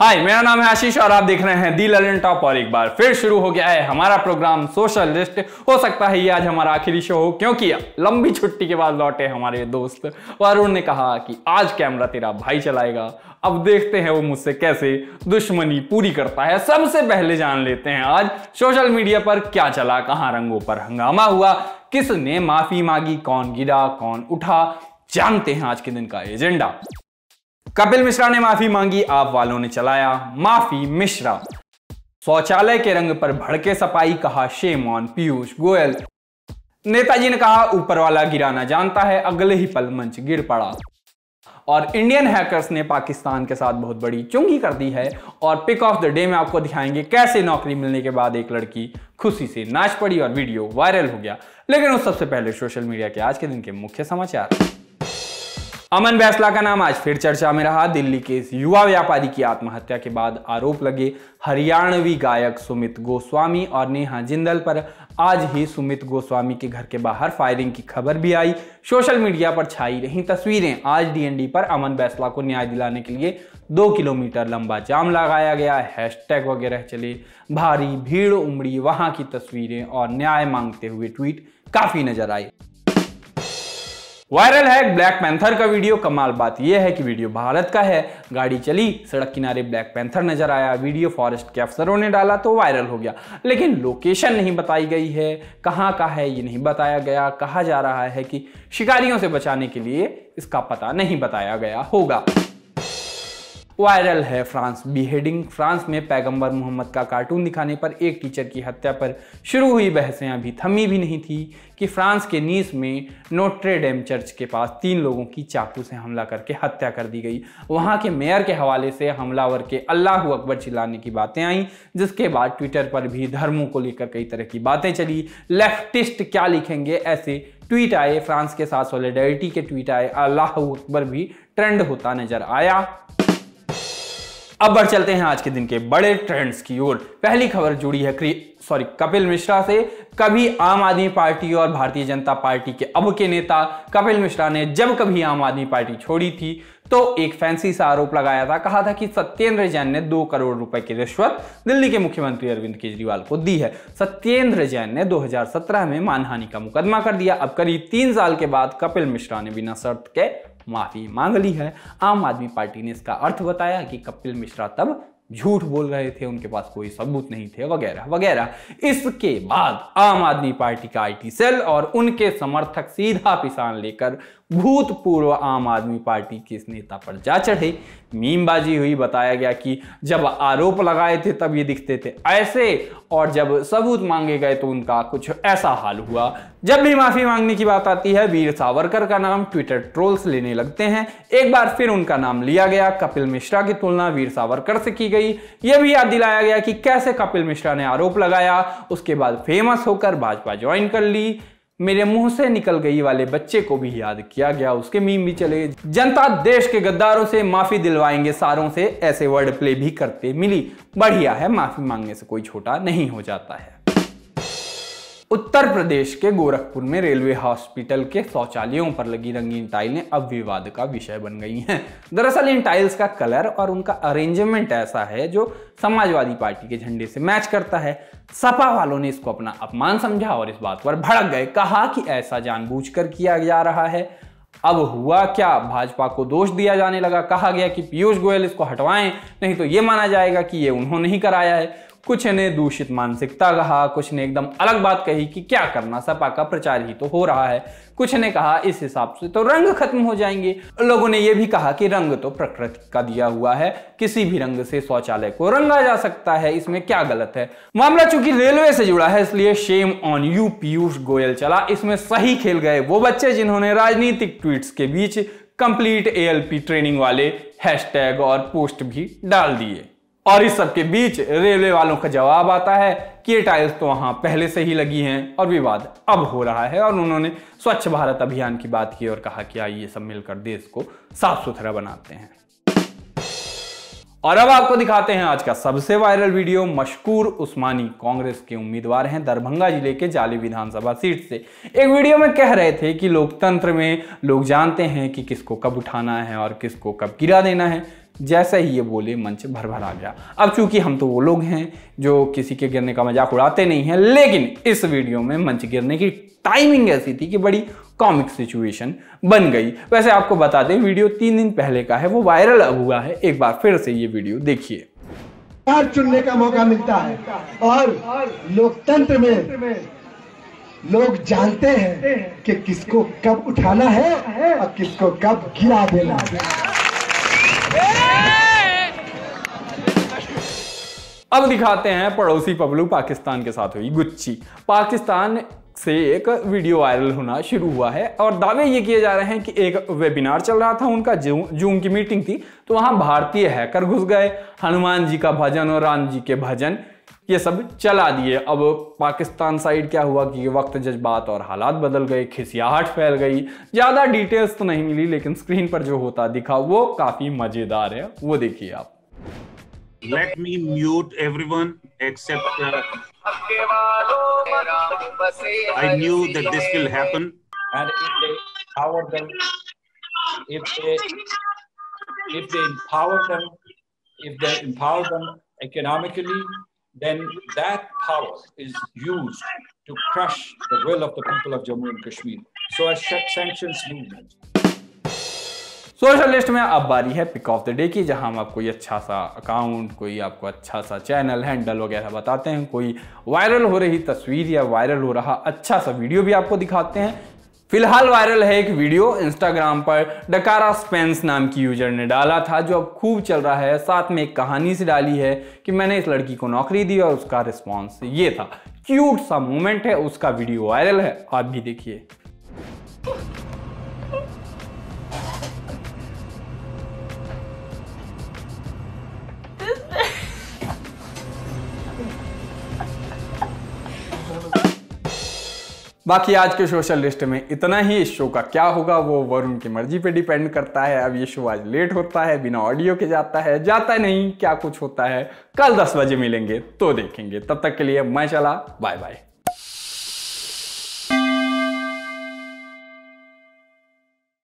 हाय मेरा नाम है आशीष और आप देख रहे हैं दी ललन टॉप और एक बार फिर शुरू हो गया है हमारा प्रोग्राम सोशल लिस्ट हो सकता है ये आज हमारा आखिरी शो हो क्योंकि लंबी छुट्टी के बाद लौटे हमारे दोस्त वरुण ने कहा कि आज कैमरा तेरा भाई चलाएगा अब देखते हैं वो मुझसे कैसे दुश्मनी पूरी करता है सबसे पहले जान लेते हैं आज सोशल मीडिया पर क्या चला कहाँ रंगों पर हंगामा हुआ किसने माफी मांगी कौन गिरा कौन उठा जानते हैं आज के दिन का एजेंडा कपिल मिश्रा ने माफी मांगी आप वालों ने चलाया माफी मिश्रा शौचालय के रंग पर भड़के सफाई कहा शेम ऑन पीयूष गोयल नेताजी ने कहा ऊपर वाला गिराना जानता है अगले ही पल मंच गिर पड़ा और इंडियन हैकर्स ने पाकिस्तान के साथ बहुत बड़ी चुंगी कर दी है और पिक ऑफ द डे में आपको दिखाएंगे कैसे नौकरी मिलने के बाद एक लड़की खुशी से नाच पड़ी और वीडियो वायरल हो गया लेकिन उस सबसे पहले सोशल मीडिया के आज के दिन के मुख्य समाचार अमन बैसला का नाम आज फिर चर्चा में रहा दिल्ली के इस युवा व्यापारी की आत्महत्या के बाद आरोप लगे हरियाणवी गायक सुमित गोस्वामी और नेहा जिंदल पर आज ही सुमित गोस्वामी के घर के बाहर फायरिंग की खबर भी आई सोशल मीडिया पर छाई रही तस्वीरें आज डीएनडी पर अमन बैसला को न्याय दिलाने के लिए दो किलोमीटर लंबा जाम लगाया गया हैशटैग वगैरह चले भारी भीड़ उमड़ी वहां की तस्वीरें और न्याय मांगते हुए ट्वीट काफी नजर आए वायरल है ब्लैक पैंथर का वीडियो कमाल बात यह है कि वीडियो भारत का है गाड़ी चली सड़क किनारे ब्लैक पैंथर नजर आया वीडियो फॉरेस्ट के अफसरों ने डाला तो वायरल हो गया लेकिन लोकेशन नहीं बताई गई है कहाँ का है ये नहीं बताया गया कहा जा रहा है कि शिकारियों से बचाने के लिए इसका पता नहीं बताया गया होगा वायरल है फ्रांस बीहेडिंग फ्रांस में पैगंबर मोहम्मद का कार्टून दिखाने पर एक टीचर की हत्या पर शुरू हुई बहसें अभी थमी भी नहीं थी कि फ्रांस के नीस में नोट्रेडेम चर्च के पास तीन लोगों की चाकू से हमला करके हत्या कर दी गई वहां के मेयर के हवाले से हमलावर के अल्लाह अकबर चिल्लाने की बातें आई जिसके बाद ट्विटर पर भी धर्मों को लेकर कई तरह की बातें चली लेफ्टिस्ट क्या लिखेंगे ऐसे ट्वीट आए फ्रांस के साथ सॉलिडारिटी के ट्वीट आए अल्लाह अकबर भी ट्रेंड होता नजर आया अब बढ़ चलते हैं आज के दिन के बड़े ट्रेंड्स की ओर पहली खबर जुड़ी है सॉरी कपिल मिश्रा से कभी आम आदमी पार्टी और भारतीय जनता पार्टी के अब के नेता कपिल मिश्रा ने जब कभी आम आदमी पार्टी छोड़ी थी तो एक फैंसी सा आरोप लगाया था कहा था कि सत्येंद्र जैन ने दो करोड़ रुपए की रिश्वत दिल्ली के मुख्यमंत्री अरविंद केजरीवाल को दी है सत्येंद्र जैन ने 2017 में मानहानि का मुकदमा कर दिया अब करीब तीन साल के बाद कपिल मिश्रा ने बिना शर्त के माफी मांग ली है आम आदमी पार्टी ने इसका अर्थ बताया कि कपिल मिश्रा तब झूठ बोल रहे थे उनके पास कोई सबूत नहीं थे वगैरह वगैरह इसके बाद आम आदमी पार्टी का आईटी सेल और उनके समर्थक सीधा पिसान लेकर भूतपूर्व आम आदमी पार्टी के इस नेता पर जा चढ़े मीमबाजी हुई बताया गया कि जब आरोप लगाए थे तब ये दिखते थे ऐसे और जब सबूत मांगे गए तो उनका कुछ ऐसा हाल हुआ जब भी माफी मांगने की बात आती है वीर सावरकर का नाम ट्विटर ट्रोल्स लेने लगते हैं एक बार फिर उनका नाम लिया गया कपिल मिश्रा की तुलना वीर सावरकर से की गई गई यह भी याद दिलाया गया कि कैसे कपिल मिश्रा ने आरोप लगाया उसके बाद फेमस होकर भाजपा ज्वाइन कर ली मेरे मुंह से निकल गई वाले बच्चे को भी याद किया गया उसके मीम भी चले जनता देश के गद्दारों से माफी दिलवाएंगे सारों से ऐसे वर्ड प्ले भी करते मिली बढ़िया है माफी मांगने से कोई छोटा नहीं हो जाता है उत्तर प्रदेश के गोरखपुर में रेलवे हॉस्पिटल के शौचालयों पर लगी रंगीन टाइलें अब विवाद का विषय बन गई हैं दरअसल इन टाइल्स का कलर और उनका अरेंजमेंट ऐसा है जो समाजवादी पार्टी के झंडे से मैच करता है सपा वालों ने इसको अपना अपमान समझा और इस बात पर भड़क गए कहा कि ऐसा जानबूझकर किया जा रहा है अब हुआ क्या भाजपा को दोष दिया जाने लगा कहा गया कि पीयूष गोयल इसको हटवाएं नहीं तो ये माना जाएगा कि ये उन्होंने ही कराया है कुछ ने दूषित मानसिकता कहा कुछ ने एकदम अलग बात कही कि क्या करना सपा का प्रचार ही तो हो रहा है कुछ ने कहा इस हिसाब से तो रंग खत्म हो जाएंगे लोगों ने यह भी कहा कि रंग तो प्रकृति का दिया हुआ है किसी भी रंग से शौचालय को रंगा जा सकता है इसमें क्या गलत है मामला चूंकि रेलवे से जुड़ा है इसलिए shame on you Piyush Goyal चला इसमें सही खेल गए वो बच्चे जिन्होंने राजनीतिक ट्वीट्स के बीच कंप्लीट एएलपी ट्रेनिंग वाले हैशटैग और पोस्ट भी डाल दिए और इस सबके बीच रेलवे वालों का जवाब आता है कि ये टाइल्स तो वहां पहले से ही लगी हैं और विवाद अब हो रहा है और उन्होंने स्वच्छ भारत अभियान की बात की और कहा कि आइए सब मिलकर देश को साफ सुथरा बनाते हैं और अब आपको दिखाते हैं आज का सबसे वायरल वीडियो मशकूर उस्मानी कांग्रेस के उम्मीदवार हैं दरभंगा जिले के जाली विधानसभा सीट से एक वीडियो में कह रहे थे कि लोकतंत्र में लोग जानते हैं कि किसको कब उठाना है और किसको कब गिरा देना है जैसे ही ये बोले मंच भर भरा गया अब चूंकि हम तो वो लोग हैं जो किसी के गिरने का मजाक उड़ाते नहीं हैं लेकिन इस वीडियो में मंच गिरने की टाइमिंग ऐसी थी कि बड़ी कॉमिक सिचुएशन बन गई वैसे आपको बता दें वीडियो तीन दिन पहले का है वो वायरल अब हुआ है एक बार फिर से ये वीडियो देखिए चुनने का मौका मिलता है और लोकतंत्र में लोग जानते हैं कि किसको कब उठाना है और किसको कब गिरा देना है अब दिखाते हैं पड़ोसी पबलू पाकिस्तान के साथ हुई गुच्ची पाकिस्तान से एक वीडियो वायरल होना शुरू हुआ है और दावे ये किए जा रहे हैं कि एक वेबिनार चल रहा था उनका जूम की मीटिंग थी तो वहां भारतीय हैकर घुस गए हनुमान जी का भजन और राम जी के भजन ये सब चला दिए अब पाकिस्तान साइड क्या हुआ कि वक्त जज्बात और हालात बदल गए खिसियाहट फैल गई ज़्यादा डिटेल्स तो नहीं मिली लेकिन स्क्रीन पर जो होता दिखा वो काफ़ी मज़ेदार है वो देखिए आप Let me mute everyone except uh, I knew that this will happen. And if they empower them, if they, if they empower them, if they empower them economically, then that power is used to crush the will of the people of Jammu and Kashmir. So a sanctions movement. Socialist में अब बारी है pick of the day की जहां हम आपको कोई अच्छा सा अकाउंट कोई आपको अच्छा सा चैनल हैंडल वगैरह बताते हैं कोई वायरल हो रही तस्वीर या वायरल हो रहा अच्छा सा वीडियो भी आपको दिखाते हैं फिलहाल वायरल है एक वीडियो इंस्टाग्राम पर डकारा स्पेंस नाम की यूजर ने डाला था जो अब खूब चल रहा है साथ में एक कहानी से डाली है कि मैंने इस लड़की को नौकरी दी और उसका रिस्पॉन्स ये था क्यूट सा मोमेंट है उसका वीडियो वायरल है आप भी देखिए बाकी आज के सोशल लिस्ट में इतना ही इस शो का क्या होगा वो वरुण की मर्जी पे डिपेंड करता है अब ये शो आज लेट होता है बिना ऑडियो के जाता है जाता नहीं क्या कुछ होता है कल दस बजे मिलेंगे तो देखेंगे तब तक के लिए मैं चला बाय बाय